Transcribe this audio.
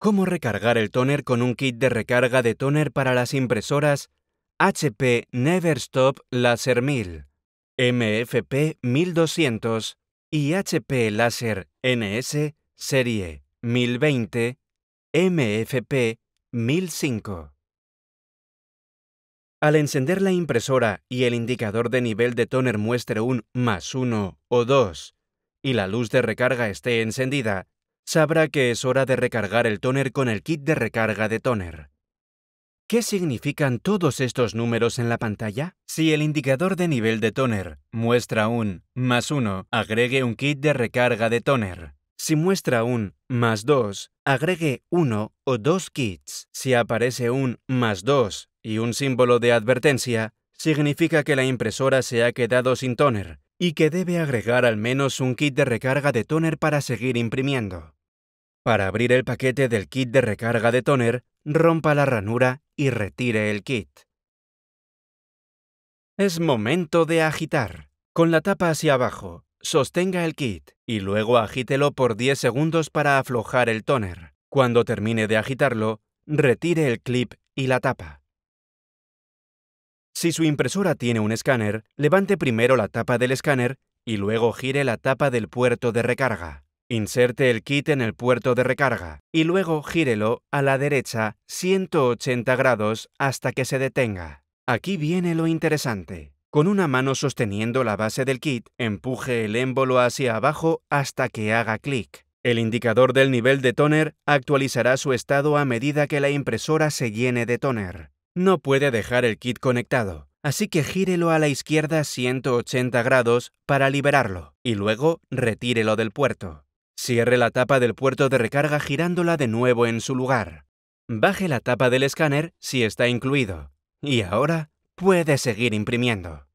cómo recargar el toner con un kit de recarga de toner para las impresoras HP Neverstop Laser 1000, MFP 1200 y HP Laser NS Serie 1020, MFP 1005. Al encender la impresora y el indicador de nivel de toner muestre un más 1 o 2 y la luz de recarga esté encendida, sabrá que es hora de recargar el toner con el kit de recarga de toner. ¿Qué significan todos estos números en la pantalla? Si el indicador de nivel de toner muestra un más 1, agregue un kit de recarga de toner. Si muestra un más 2, agregue uno o dos kits. Si aparece un más 2 y un símbolo de advertencia, significa que la impresora se ha quedado sin toner y que debe agregar al menos un kit de recarga de toner para seguir imprimiendo. Para abrir el paquete del kit de recarga de toner, rompa la ranura y retire el kit. Es momento de agitar. Con la tapa hacia abajo, sostenga el kit y luego agítelo por 10 segundos para aflojar el toner. Cuando termine de agitarlo, retire el clip y la tapa. Si su impresora tiene un escáner, levante primero la tapa del escáner y luego gire la tapa del puerto de recarga. Inserte el kit en el puerto de recarga y luego gírelo a la derecha 180 grados hasta que se detenga. Aquí viene lo interesante. Con una mano sosteniendo la base del kit, empuje el émbolo hacia abajo hasta que haga clic. El indicador del nivel de toner actualizará su estado a medida que la impresora se llene de toner. No puede dejar el kit conectado, así que gírelo a la izquierda 180 grados para liberarlo y luego retírelo del puerto. Cierre la tapa del puerto de recarga girándola de nuevo en su lugar. Baje la tapa del escáner si está incluido. Y ahora puede seguir imprimiendo.